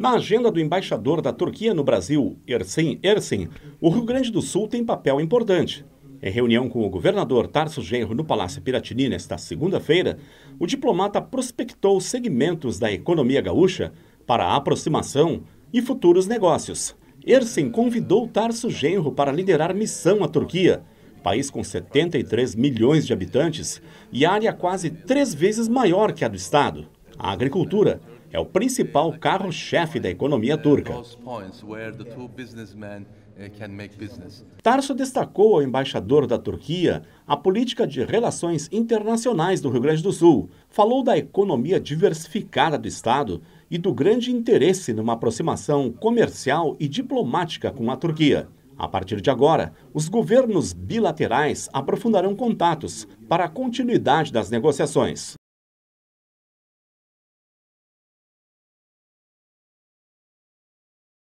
Na agenda do embaixador da Turquia no Brasil, Ersin Ersin, o Rio Grande do Sul tem papel importante. Em reunião com o governador Tarso Genro no Palácio Piratini nesta segunda-feira, o diplomata prospectou segmentos da economia gaúcha para a aproximação e futuros negócios. Ersin convidou Tarso Genro para liderar missão à Turquia, país com 73 milhões de habitantes e área quase três vezes maior que a do Estado. A agricultura é o principal carro-chefe da economia turca. Eh, Tarso destacou ao embaixador da Turquia a política de relações internacionais do Rio Grande do Sul, falou da economia diversificada do Estado e do grande interesse numa aproximação comercial e diplomática com a Turquia. A partir de agora, os governos bilaterais aprofundarão contatos para a continuidade das negociações.